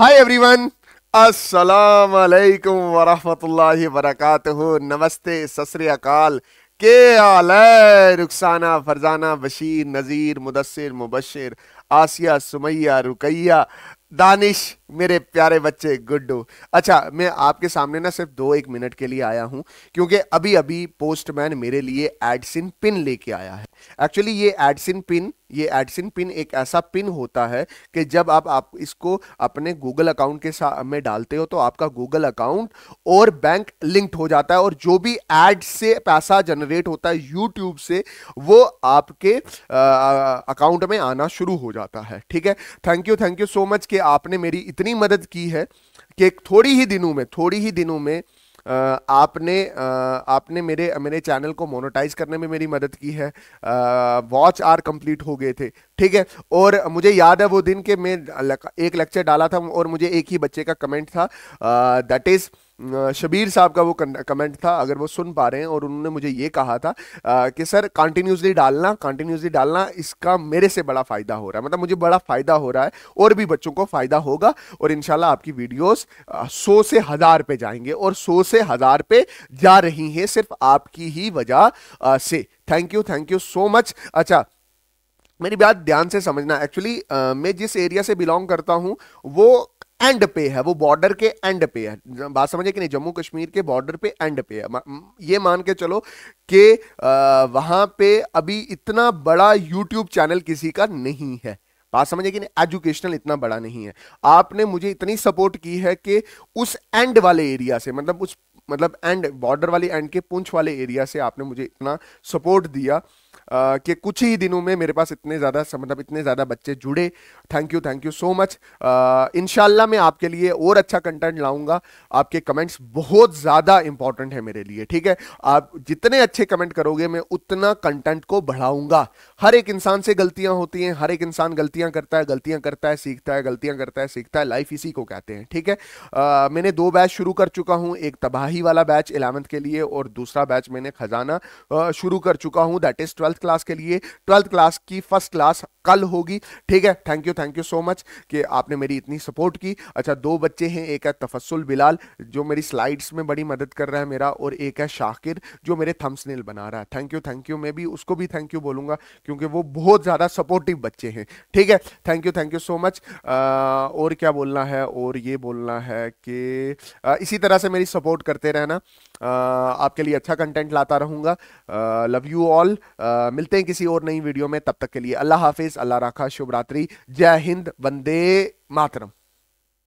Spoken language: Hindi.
हाय एवरीवन अस्सलाम वालेकुम वरहमतुल्लाहि वरकातहू नमस्ते अकाल के आल रुखसाना फरजाना बशीर नज़ीर मुदसर मुबशर आसिया सुमैया रुकैया दानिश मेरे प्यारे बच्चे गुड्डू अच्छा मैं आपके सामने ना सिर्फ दो एक मिनट के लिए आया हूँ क्योंकि अभी अभी पोस्टमैन मेरे लिए एडसिन पिन लेके आया है एक्चुअली ये एडसिन पिन ये एडसिन पिन एक ऐसा पिन होता है कि जब आप आप इसको अपने गूगल अकाउंट के साथ में डालते हो तो आपका गूगल अकाउंट और बैंक लिंक्ड हो जाता है और जो भी एड से पैसा जनरेट होता है यूट्यूब से वो आपके अकाउंट में आना शुरू हो जाता है ठीक है thank you thank you so much कि आपने मेरी इतनी मदद की है कि थोड़ी ही दिनों में थोड़ी ही दिनों में आपने आपने मेरे मेरे चैनल को मोनोटाइज करने में मेरी मदद की है वॉच आर कंप्लीट हो गए थे ठीक है और मुझे याद है वो दिन के मैं एक लेक्चर डाला था और मुझे एक ही बच्चे का कमेंट था दैट इज़ शबीर साहब का वो कमेंट था अगर वो सुन पा रहे हैं और उन्होंने मुझे ये कहा था कि सर कंटिन्यूसली डालना कंटिन्यूसली डालना इसका मेरे से बड़ा फ़ायदा हो रहा है मतलब मुझे बड़ा फ़ायदा हो रहा है और भी बच्चों को फ़ायदा होगा और इन आपकी वीडियोस सौ से हज़ार पे जाएंगे और सौ से हज़ार पे जा रही हैं सिर्फ आपकी ही वजह से thank you thank you so much अच्छा मेरी बात ध्यान से समझना एक्चुअली मैं जिस एरिया से बिलोंग करता हूँ वो एंड पे है वो बॉर्डर के एंड पे है बात समझे कि नहीं जम्मू कश्मीर के बॉर्डर पे एंड पे है ये मान के चलो कि वहां पे अभी इतना बड़ा यूट्यूब चैनल किसी का नहीं है बात समझे कि नहीं एजुकेशनल इतना बड़ा नहीं है आपने मुझे इतनी सपोर्ट की है कि उस एंड वाले एरिया से मतलब उस मतलब एंड बॉर्डर वाले एंड के पुंछ वाले एरिया से आपने मुझे इतना सपोर्ट दिया कि कुछ ही दिनों में मेरे पास इतने ज़्यादा मतलब इतने ज़्यादा बच्चे जुड़े thank you thank you so much इन मैं आपके लिए और अच्छा कंटेंट लाऊंगा आपके कमेंट्स बहुत ज़्यादा इंपॉर्टेंट है मेरे लिए ठीक है आप जितने अच्छे कमेंट करोगे मैं उतना कंटेंट को बढ़ाऊंगा हर एक इंसान से गलतियां होती हैं हर एक इंसान गलतियां करता है गलतियां करता है सीखता है गलतियां करता है सीखता है लाइफ इसी को कहते हैं ठीक है मैंने दो बैच शुरू कर चुका हूं एक तबाही वाला बैच इलेवंथ के लिए और दूसरा बैच मैंने खजाना शुरू कर चुका हूं दैट इज ट्वेल्थ क्लास के लिए ट्वेल्थ क्लास की फर्स्ट क्लास कल होगी ठीक है thank you thank you so much कि आपने मेरी इतनी सपोर्ट की अच्छा दो बच्चे हैं एक है तफसल बिलाल जो मेरी स्लाइड्स में बड़ी मदद कर रहा है मेरा और एक है शाकिर जो मेरे थम्सनेल बना रहा है थैंक यू थैंक यू मैं भी उसको भी थैंक यू बोलूंगा क्योंकि वो बहुत ज़्यादा सपोर्टिव बच्चे हैं ठीक है thank you thank you so much और क्या बोलना है और ये बोलना है कि इसी तरह से मेरी सपोर्ट करते रहना आपके लिए अच्छा कंटेंट लाता रहूँगा लव यू ऑल मिलते हैं किसी और नई वीडियो में तब तक के लिए अल्लाह हाफिज़ अल्लाह राखा शुभ रात्रि जय हिंद वंदे मातरम